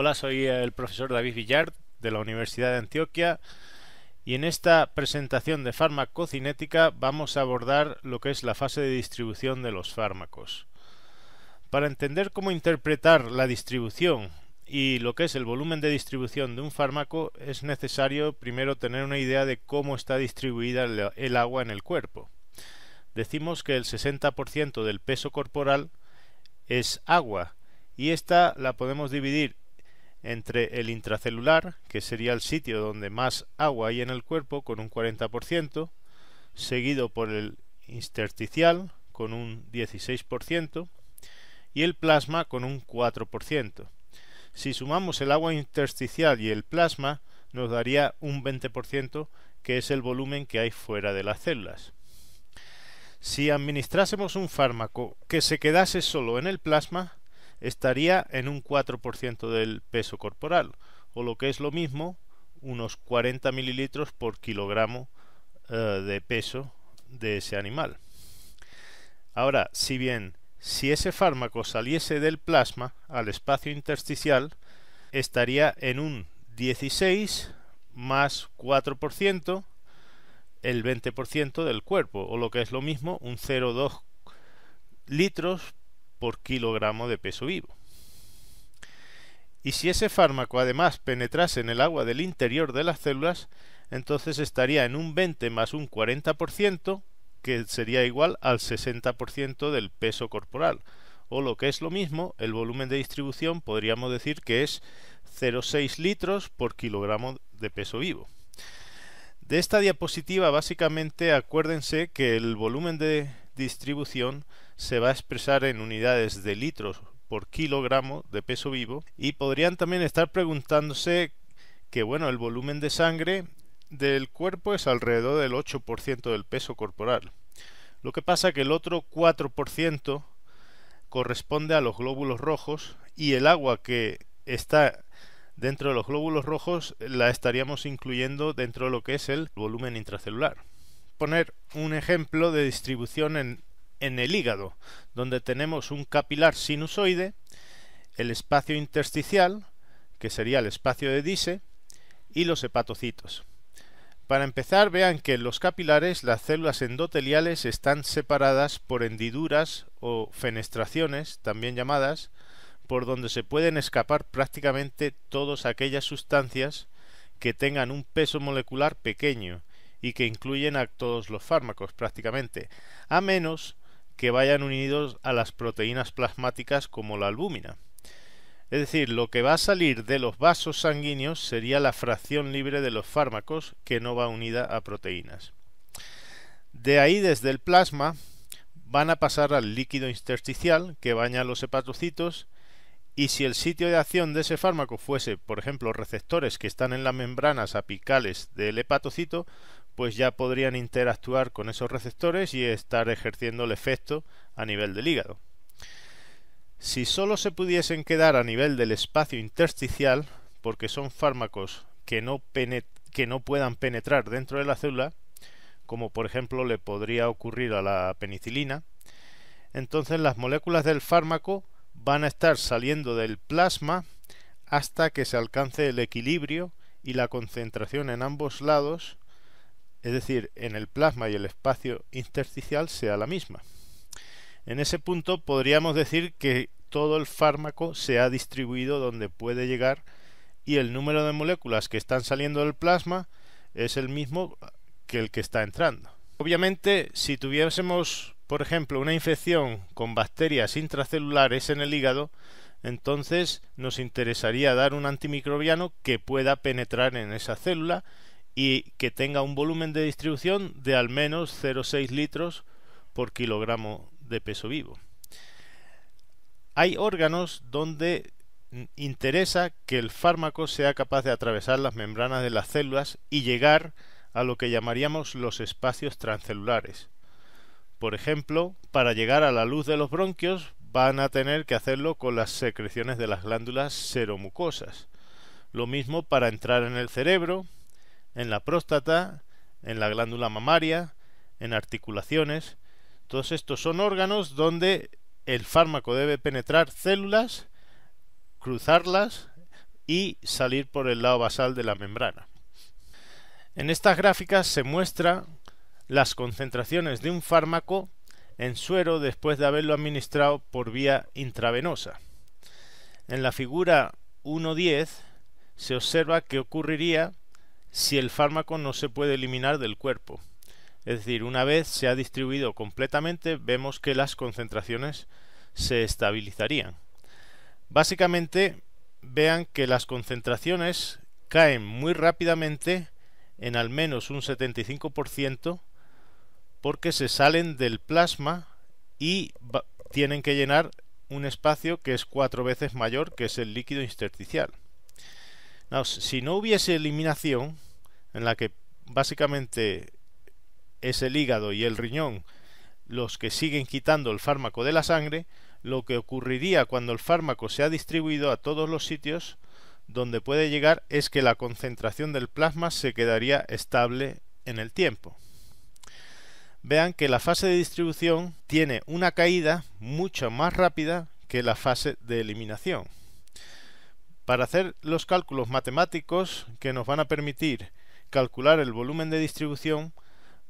Hola, soy el profesor David Villard de la Universidad de Antioquia y en esta presentación de farmacocinética vamos a abordar lo que es la fase de distribución de los fármacos. Para entender cómo interpretar la distribución y lo que es el volumen de distribución de un fármaco es necesario primero tener una idea de cómo está distribuida el agua en el cuerpo. Decimos que el 60% del peso corporal es agua y esta la podemos dividir entre el intracelular, que sería el sitio donde más agua hay en el cuerpo, con un 40%, seguido por el intersticial, con un 16%, y el plasma, con un 4%. Si sumamos el agua intersticial y el plasma, nos daría un 20%, que es el volumen que hay fuera de las células. Si administrásemos un fármaco que se quedase solo en el plasma, estaría en un 4% del peso corporal, o lo que es lo mismo, unos 40 mililitros por kilogramo eh, de peso de ese animal. Ahora, si bien si ese fármaco saliese del plasma al espacio intersticial, estaría en un 16 más 4%, el 20% del cuerpo, o lo que es lo mismo, un 0,2 litros por kilogramo de peso vivo. Y si ese fármaco además penetrase en el agua del interior de las células, entonces estaría en un 20 más un 40%, que sería igual al 60% del peso corporal. O lo que es lo mismo, el volumen de distribución podríamos decir que es 0,6 litros por kilogramo de peso vivo. De esta diapositiva básicamente acuérdense que el volumen de distribución se va a expresar en unidades de litros por kilogramo de peso vivo y podrían también estar preguntándose que bueno, el volumen de sangre del cuerpo es alrededor del 8% del peso corporal. Lo que pasa que el otro 4% corresponde a los glóbulos rojos y el agua que está dentro de los glóbulos rojos la estaríamos incluyendo dentro de lo que es el volumen intracelular. Poner un ejemplo de distribución en en el hígado, donde tenemos un capilar sinusoide, el espacio intersticial, que sería el espacio de Dise, y los hepatocitos. Para empezar, vean que en los capilares las células endoteliales están separadas por hendiduras o fenestraciones, también llamadas, por donde se pueden escapar prácticamente todas aquellas sustancias que tengan un peso molecular pequeño y que incluyen a todos los fármacos prácticamente, a menos que vayan unidos a las proteínas plasmáticas como la albúmina. Es decir, lo que va a salir de los vasos sanguíneos sería la fracción libre de los fármacos que no va unida a proteínas. De ahí desde el plasma van a pasar al líquido intersticial que baña los hepatocitos y si el sitio de acción de ese fármaco fuese, por ejemplo, receptores que están en las membranas apicales del hepatocito, pues ya podrían interactuar con esos receptores y estar ejerciendo el efecto a nivel del hígado. Si solo se pudiesen quedar a nivel del espacio intersticial, porque son fármacos que no, que no puedan penetrar dentro de la célula, como por ejemplo le podría ocurrir a la penicilina, entonces las moléculas del fármaco van a estar saliendo del plasma hasta que se alcance el equilibrio y la concentración en ambos lados es decir, en el plasma y el espacio intersticial, sea la misma. En ese punto podríamos decir que todo el fármaco se ha distribuido donde puede llegar y el número de moléculas que están saliendo del plasma es el mismo que el que está entrando. Obviamente, si tuviésemos, por ejemplo, una infección con bacterias intracelulares en el hígado, entonces nos interesaría dar un antimicrobiano que pueda penetrar en esa célula y que tenga un volumen de distribución de al menos 0,6 litros por kilogramo de peso vivo. Hay órganos donde interesa que el fármaco sea capaz de atravesar las membranas de las células y llegar a lo que llamaríamos los espacios transcelulares. Por ejemplo, para llegar a la luz de los bronquios van a tener que hacerlo con las secreciones de las glándulas seromucosas. Lo mismo para entrar en el cerebro, en la próstata, en la glándula mamaria, en articulaciones. Todos estos son órganos donde el fármaco debe penetrar células, cruzarlas y salir por el lado basal de la membrana. En estas gráficas se muestra las concentraciones de un fármaco en suero después de haberlo administrado por vía intravenosa. En la figura 1.10 se observa que ocurriría si el fármaco no se puede eliminar del cuerpo. Es decir, una vez se ha distribuido completamente, vemos que las concentraciones se estabilizarían. Básicamente, vean que las concentraciones caen muy rápidamente en al menos un 75% porque se salen del plasma y tienen que llenar un espacio que es cuatro veces mayor que es el líquido intersticial si no hubiese eliminación, en la que básicamente es el hígado y el riñón los que siguen quitando el fármaco de la sangre, lo que ocurriría cuando el fármaco se ha distribuido a todos los sitios donde puede llegar es que la concentración del plasma se quedaría estable en el tiempo. Vean que la fase de distribución tiene una caída mucho más rápida que la fase de eliminación para hacer los cálculos matemáticos que nos van a permitir calcular el volumen de distribución,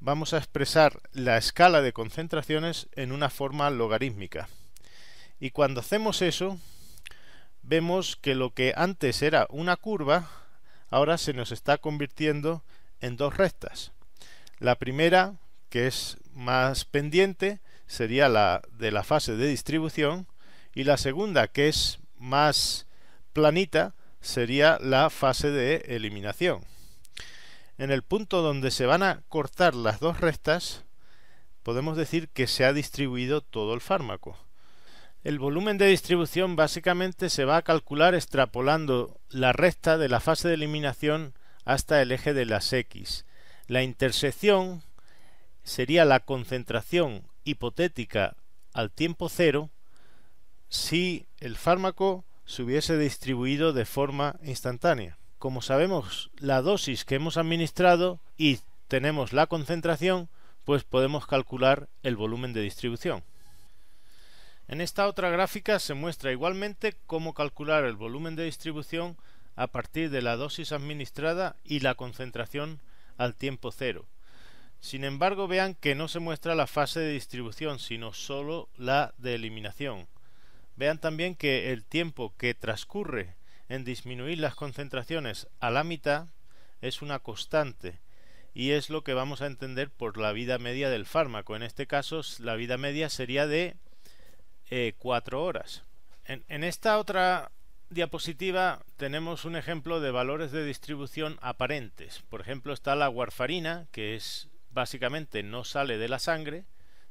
vamos a expresar la escala de concentraciones en una forma logarítmica. Y cuando hacemos eso, vemos que lo que antes era una curva, ahora se nos está convirtiendo en dos rectas. La primera, que es más pendiente, sería la de la fase de distribución, y la segunda, que es más planita sería la fase de eliminación. En el punto donde se van a cortar las dos restas, podemos decir que se ha distribuido todo el fármaco. El volumen de distribución básicamente se va a calcular extrapolando la recta de la fase de eliminación hasta el eje de las X. La intersección sería la concentración hipotética al tiempo cero si el fármaco se hubiese distribuido de forma instantánea. Como sabemos la dosis que hemos administrado y tenemos la concentración, pues podemos calcular el volumen de distribución. En esta otra gráfica se muestra igualmente cómo calcular el volumen de distribución a partir de la dosis administrada y la concentración al tiempo cero. Sin embargo, vean que no se muestra la fase de distribución, sino solo la de eliminación. Vean también que el tiempo que transcurre en disminuir las concentraciones a la mitad es una constante y es lo que vamos a entender por la vida media del fármaco. En este caso, la vida media sería de eh, cuatro horas. En, esta otra diapositiva tenemos un ejemplo de valores de distribución aparentes. Por ejemplo, está la warfarina, que es básicamente no sale de la sangre,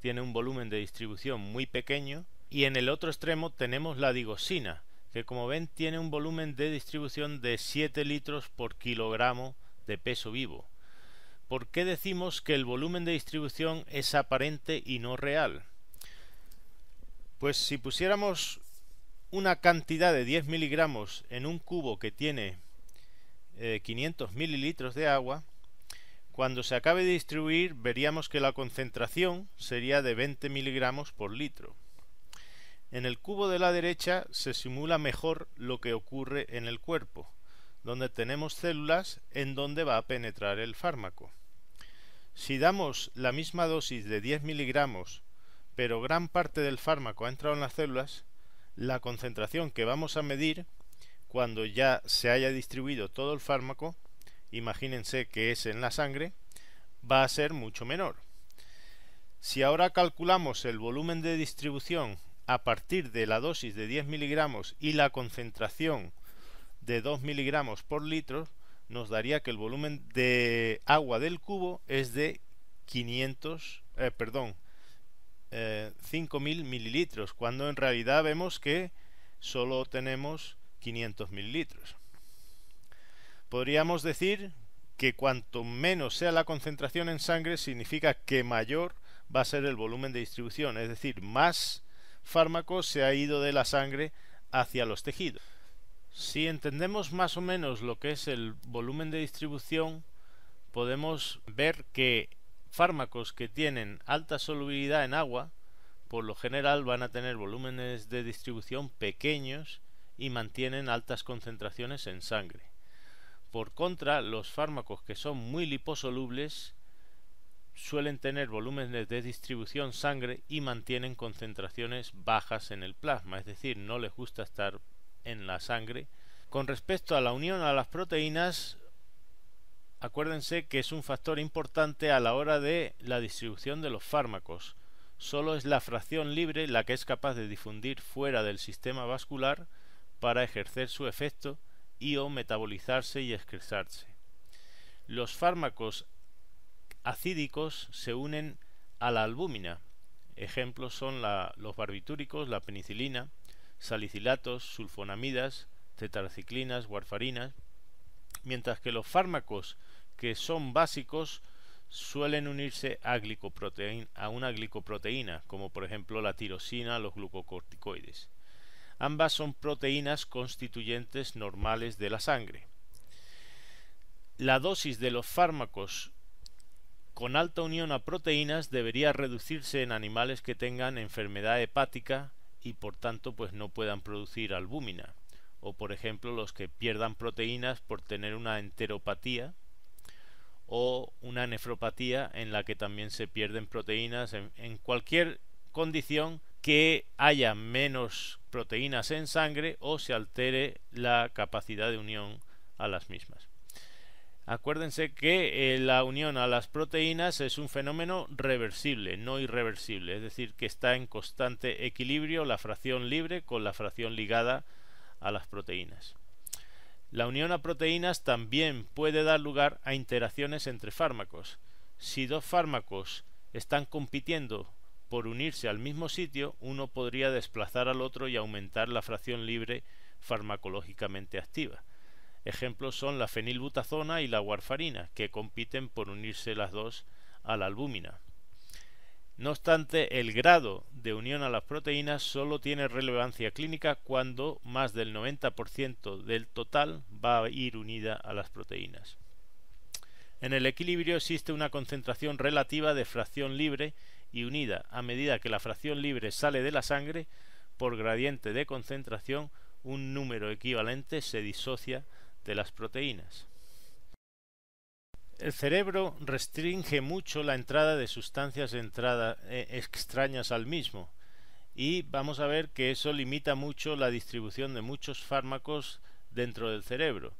tiene un volumen de distribución muy pequeño y en el otro extremo tenemos la digosina, que como ven tiene un volumen de distribución de 7 litros por kilogramo de peso vivo. ¿Por qué decimos que el volumen de distribución es aparente y no real? Pues si pusiéramos una cantidad de 10 miligramos en un cubo que tiene 500 eh, mililitros de agua, cuando se acabe de distribuir veríamos que la concentración sería de 20 miligramos por litro. En el cubo de la derecha se simula mejor lo que ocurre en el cuerpo, donde tenemos células en donde va a penetrar el fármaco. Si damos la misma dosis de 10 miligramos, pero gran parte del fármaco ha entrado en las células, la concentración que vamos a medir cuando ya se haya distribuido todo el fármaco, imagínense que es en la sangre, va a ser mucho menor. Si ahora calculamos el volumen de distribución a partir de la dosis de 10 miligramos y la concentración de 2 miligramos por litro, nos daría que el volumen de agua del cubo es de 500, eh, perdón, 5.000 eh, mililitros, cuando en realidad vemos que solo tenemos 500 mililitros. Podríamos decir que cuanto menos sea la concentración en sangre, significa que mayor va a ser el volumen de distribución, es decir, más fármaco se ha ido de la sangre hacia los tejidos. Si entendemos más o menos lo que es el volumen de distribución, podemos ver que fármacos que tienen alta solubilidad en agua, por lo general van a tener volúmenes de distribución pequeños y mantienen altas concentraciones en sangre. Por contra, los fármacos que son muy liposolubles suelen tener volúmenes de distribución sangre y mantienen concentraciones bajas en el plasma, es decir, no les gusta estar en la sangre. Con respecto a la unión a las proteínas, acuérdense que es un factor importante a la hora de la distribución de los fármacos. Solo es la fracción libre la que es capaz de difundir fuera del sistema vascular para ejercer su efecto y o metabolizarse y excretarse. Los fármacos acídicos se unen a la albúmina. Ejemplos son los barbitúricos, la penicilina, salicilatos, sulfonamidas, tetraciclinas, warfarinas, mientras que los fármacos que son básicos suelen unirse a, a una glicoproteína, como por ejemplo la tirosina, los glucocorticoides. Ambas son proteínas constituyentes normales de la sangre. La dosis de los fármacos con alta unión a proteínas debería reducirse en animales que tengan enfermedad hepática y por tanto pues no puedan producir albúmina o por ejemplo los que pierdan proteínas por tener una enteropatía o una nefropatía en la que también se pierden proteínas en, en cualquier condición que haya menos proteínas en sangre o se altere la capacidad de unión a las mismas. Acuérdense que eh, la unión a las proteínas es un fenómeno reversible, no irreversible, es decir, que está en constante equilibrio la fracción libre con la fracción ligada a las proteínas. La unión a proteínas también puede dar lugar a interacciones entre fármacos. Si dos fármacos están compitiendo por unirse al mismo sitio, uno podría desplazar al otro y aumentar la fracción libre farmacológicamente activa. Ejemplos son la fenilbutazona y la warfarina, que compiten por unirse las dos a la albúmina. No obstante, el grado de unión a las proteínas solo tiene relevancia clínica cuando más del 90% del total va a ir unida a las proteínas. En el equilibrio existe una concentración relativa de fracción libre y unida a medida que la fracción libre sale de la sangre por gradiente de concentración un número equivalente se disocia de las proteínas. El cerebro restringe mucho la entrada de sustancias eh, extrañas al mismo y vamos a ver que eso limita mucho la distribución de muchos fármacos dentro del cerebro.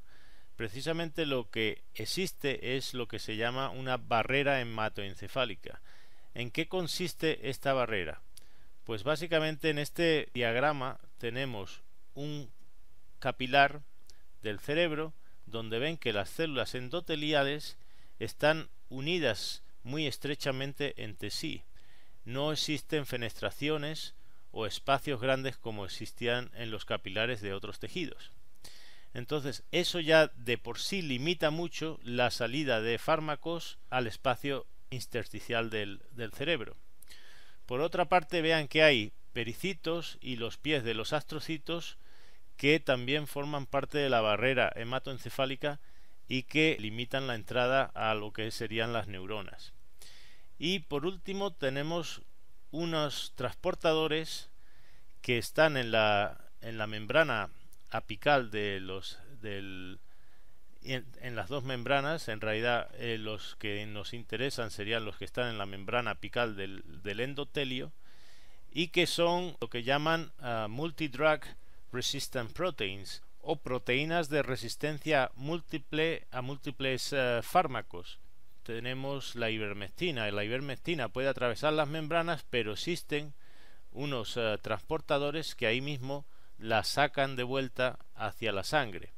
Precisamente lo que existe es lo que se llama una barrera hematoencefálica. ¿En qué consiste esta barrera? Pues básicamente en este diagrama tenemos un capilar del cerebro donde ven que las células endoteliales están unidas muy estrechamente entre sí. No existen fenestraciones o espacios grandes como existían en los capilares de otros tejidos. Entonces, eso ya de por sí limita mucho la salida de fármacos al espacio intersticial del, cerebro. Por otra parte, vean que hay pericitos y los pies de los astrocitos que también forman parte de la barrera hematoencefálica y que limitan la entrada a lo que serían las neuronas. Y por último tenemos unos transportadores que están en la, en la membrana apical de los del, en, las dos membranas, en realidad eh, los que nos interesan serían los que están en la membrana apical del, endotelio y que son lo que llaman ah, multidrug Resistant Proteins o proteínas de resistencia múltiple a múltiples eh, fármacos. Tenemos la ivermectina. La ivermectina puede atravesar las membranas, pero existen unos eh, transportadores que ahí mismo la sacan de vuelta hacia la sangre.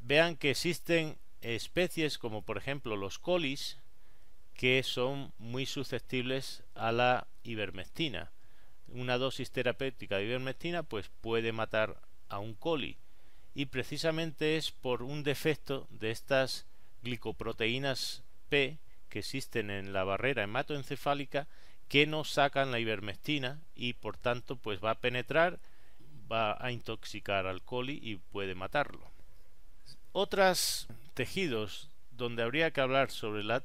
Vean que existen especies como por ejemplo los colis que son muy susceptibles a la ivermectina una dosis terapéutica de ivermectina pues puede matar a un coli y precisamente es por un defecto de estas glicoproteínas P que existen en la barrera hematoencefálica que no sacan la ivermectina y por tanto pues va a penetrar, va a intoxicar al coli y puede matarlo. Otros tejidos donde habría que hablar sobre la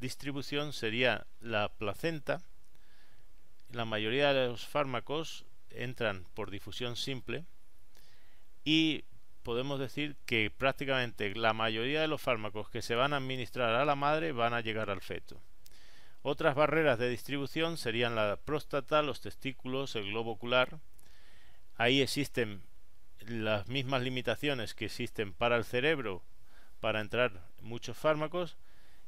distribución sería la placenta, la mayoría de los fármacos entran por difusión simple y podemos decir que prácticamente la mayoría de los fármacos que se van a administrar a la madre van a llegar al feto. Otras barreras de distribución serían la próstata, los testículos, el globo ocular. Ahí existen las mismas limitaciones que existen para el cerebro para entrar muchos fármacos,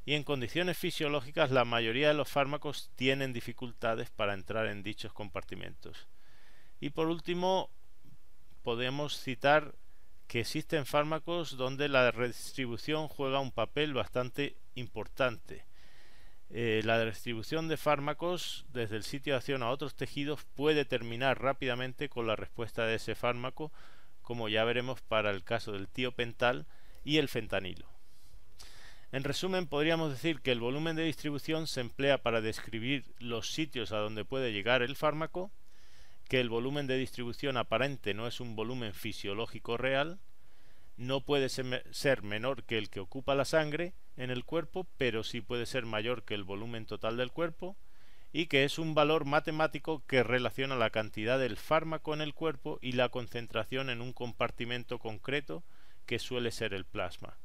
y en condiciones fisiológicas la mayoría de los fármacos tienen dificultades para entrar en dichos compartimentos. Y por último, podemos citar que existen fármacos donde la redistribución juega un papel bastante importante. Eh, la redistribución de fármacos desde el sitio de acción a otros tejidos puede terminar rápidamente con la respuesta de ese fármaco, como ya veremos para el caso del tiopental y el fentanilo. En resumen, podríamos decir que el volumen de distribución se emplea para describir los sitios a donde puede llegar el fármaco, que el volumen de distribución aparente no es un volumen fisiológico real, no puede ser menor que el que ocupa la sangre en el cuerpo, pero sí puede ser mayor que el volumen total del cuerpo, y que es un valor matemático que relaciona la cantidad del fármaco en el cuerpo y la concentración en un compartimento concreto que suele ser el plasma.